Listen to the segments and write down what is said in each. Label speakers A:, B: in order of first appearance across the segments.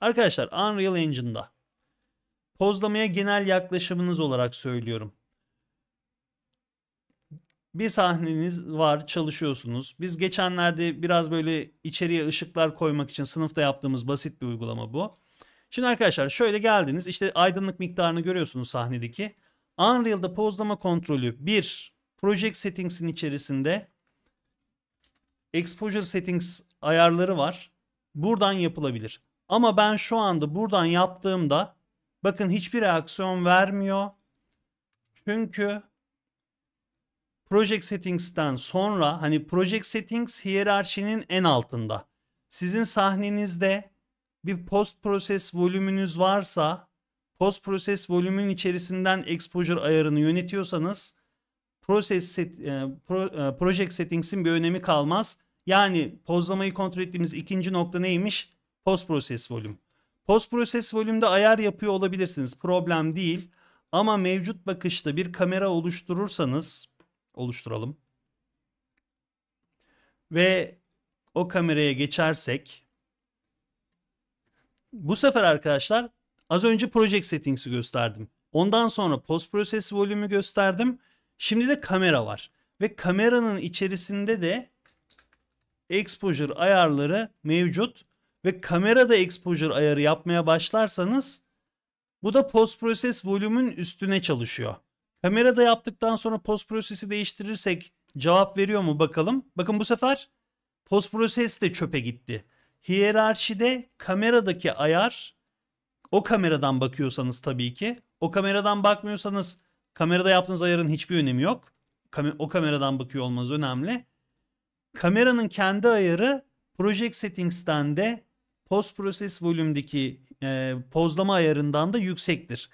A: Arkadaşlar Unreal Engine'da pozlamaya genel yaklaşımınız olarak söylüyorum. Bir sahneniz var, çalışıyorsunuz. Biz geçenlerde biraz böyle içeriye ışıklar koymak için sınıfta yaptığımız basit bir uygulama bu. Şimdi arkadaşlar şöyle geldiniz. İşte aydınlık miktarını görüyorsunuz sahnedeki. Unreal'da pozlama kontrolü bir Project Settings'in içerisinde exposure settings ayarları var. Buradan yapılabilir. Ama ben şu anda buradan yaptığımda bakın hiçbir reaksiyon vermiyor. Çünkü Project Settings'ten sonra hani Project Settings hiyerarşinin en altında. Sizin sahnenizde bir post proses volümünüz varsa post proses volümün içerisinden exposure ayarını yönetiyorsanız Proses set, e, pro, e, project settings'in bir önemi kalmaz. Yani pozlamayı kontrol ettiğimiz ikinci nokta neymiş? Post process volume. Post process volume'da ayar yapıyor olabilirsiniz. Problem değil. Ama mevcut bakışta bir kamera oluşturursanız oluşturalım. Ve o kameraya geçersek bu sefer arkadaşlar az önce project settings'i gösterdim. Ondan sonra post process volümü gösterdim. Şimdi de kamera var. Ve kameranın içerisinde de exposure ayarları mevcut. Ve kamerada exposure ayarı yapmaya başlarsanız bu da post process volümün üstüne çalışıyor. Kamerada yaptıktan sonra post prosesi değiştirirsek cevap veriyor mu bakalım. Bakın bu sefer post proses de çöpe gitti. Hiyerarşide kameradaki ayar o kameradan bakıyorsanız tabii ki. O kameradan bakmıyorsanız Kamerada yaptığınız ayarın hiçbir önemi yok. o kameradan bakıyor olmanız önemli. Kameranın kendi ayarı Project Settings'ten de Post Process Volume'deki e, pozlama ayarından da yüksektir.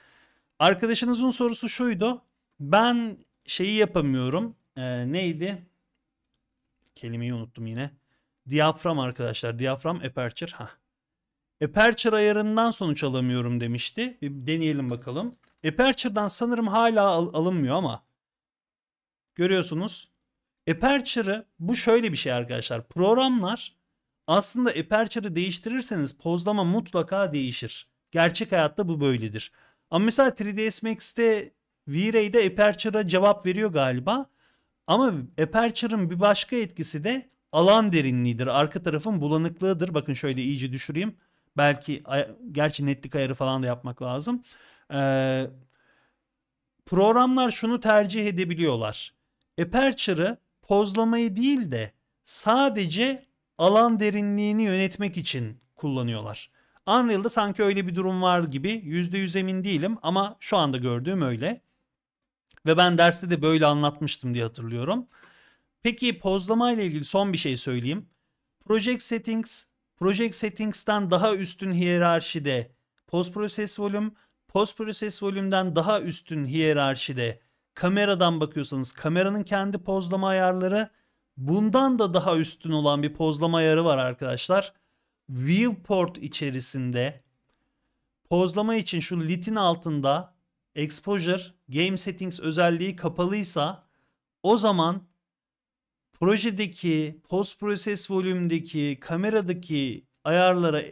A: Arkadaşınızın sorusu şuydu. Ben şeyi yapamıyorum. E, neydi? Kelimeyi unuttum yine. Diyafram arkadaşlar. Diyafram aperture. Ha. Aperture ayarından sonuç alamıyorum demişti. Bir deneyelim bakalım. Aperture'dan sanırım hala al- alınmıyor ama görüyorsunuz. Aperture'ı bu şöyle bir şey arkadaşlar. Programlar aslında aperture'ı değiştirirseniz pozlama mutlaka değişir. Gerçek hayatta bu böyledir. Ama mesela 3ds Max'te V-Ray'de aperture'a cevap veriyor galiba. Ama aperture'ın bir başka etkisi de alan derinliğidir. Arka tarafın bulanıklığıdır. Bakın şöyle iyice düşüreyim. Belki gerçi netlik ayarı falan da yapmak lazım. Ee, programlar şunu tercih edebiliyorlar. Aperture'ı pozlamayı değil de sadece alan derinliğini yönetmek için kullanıyorlar. Unreal'da sanki öyle bir durum var gibi %100 emin değilim ama şu anda gördüğüm öyle. Ve ben derste de böyle anlatmıştım diye hatırlıyorum. Peki pozlama ile ilgili son bir şey söyleyeyim. Project Settings, Project Settings'ten daha üstün hiyerarşide Post Process Volume post proses volümden daha üstün hiyerarşide kameradan bakıyorsanız kameranın kendi pozlama ayarları bundan da daha üstün olan bir pozlama ayarı var arkadaşlar. Viewport içerisinde pozlama için şu litin altında exposure game settings özelliği kapalıysa o zaman projedeki post proses volümdeki kameradaki ayarlara e,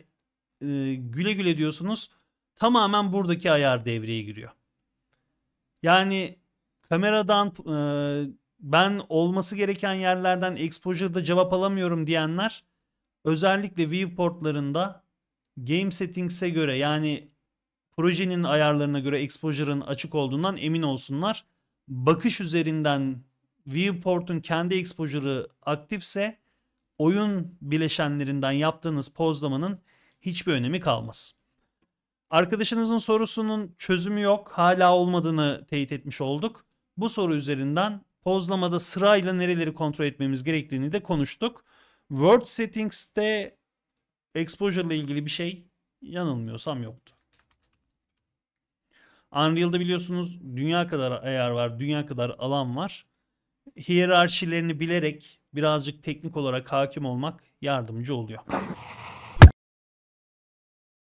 A: güle güle diyorsunuz tamamen buradaki ayar devreye giriyor. Yani kameradan e, ben olması gereken yerlerden exposure'da cevap alamıyorum diyenler özellikle viewportlarında game settings'e göre yani projenin ayarlarına göre exposure'ın açık olduğundan emin olsunlar. Bakış üzerinden viewport'un kendi exposure'ı aktifse oyun bileşenlerinden yaptığınız pozlamanın hiçbir önemi kalmaz. Arkadaşınızın sorusunun çözümü yok. Hala olmadığını teyit etmiş olduk. Bu soru üzerinden pozlamada sırayla nereleri kontrol etmemiz gerektiğini de konuştuk. Word Settings'te exposure ile ilgili bir şey yanılmıyorsam yoktu. Unreal'da biliyorsunuz dünya kadar ayar var, dünya kadar alan var. Hiyerarşilerini bilerek birazcık teknik olarak hakim olmak yardımcı oluyor.